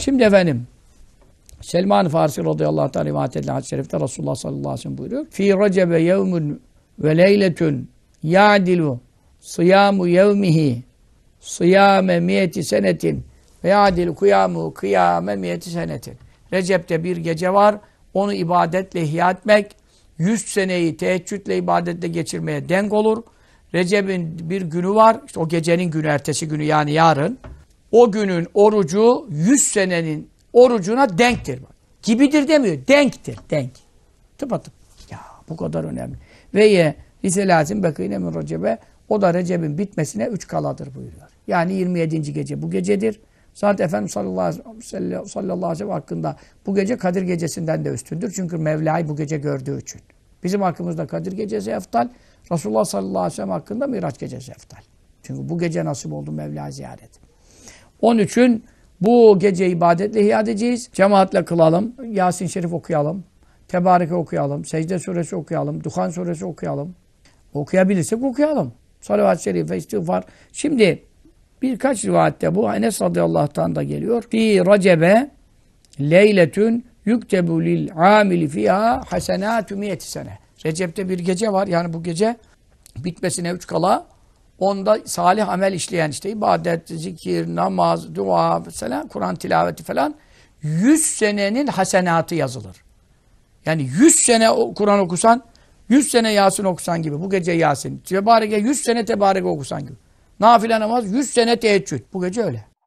Şimdi efendim Selman Farsi radıyallahu anh rivayet edilen hadis-i şerifte Resulullah sallallahu aleyhi ve sellem buyuruyor. Fi recebe yevmün ve leyletün ya'dilu sıyamu yevmihi sıyame miyeti senetin ve ya'dilu kıyamu kıyame miyeti senetin. Recep'te bir gece var. Onu ibadetle ihya etmek 100 seneyi teheccüdle ibadetle geçirmeye denk olur. Recep'in bir günü var. İşte o gecenin günü ertesi günü yani yarın o günün orucu 100 senenin orucuna denktir. Bak. Gibidir demiyor. Denktir. Denk. Tıpatıp. Ya bu kadar önemli. Ve ye lise lazım bekine min recebe. O da Recep'in bitmesine 3 kaladır buyuruyor. Yani 27. gece bu gecedir. Saat Efendimiz sallallahu aleyhi ve sellem hakkında bu gece Kadir gecesinden de üstündür. Çünkü Mevla'yı bu gece gördüğü için. Bizim hakkımızda Kadir gecesi eftal. Resulullah sallallahu aleyhi ve sellem hakkında Miraç gecesi eftal. Çünkü bu gece nasip oldu Mevla ziyaret. Onun için bu gece ibadetle ihya edeceğiz. Cemaatle kılalım. Yasin Şerif okuyalım. Tebareke okuyalım. Secde suresi okuyalım. Duhan suresi okuyalım. Okuyabilirsek okuyalım. Salavat-ı şerife, istiğfar. Şimdi birkaç rivayette bu Enes radıyallahu da geliyor. Fi racebe leyletün yüktebu lil amili fiha hasenatü miyeti sene. Recep'te bir gece var. Yani bu gece bitmesine üç kala Onda salih amel işleyen işte ibadet, zikir, namaz, dua, falan, Kur'an tilaveti falan 100 senenin hasenatı yazılır. Yani 100 sene Kur'an okusan, 100 sene Yasin okusan gibi. Bu gece Yasin. Tebareke 100 sene tebareke okusan gibi. Nafile namaz 100 sene teheccüd. Bu gece öyle.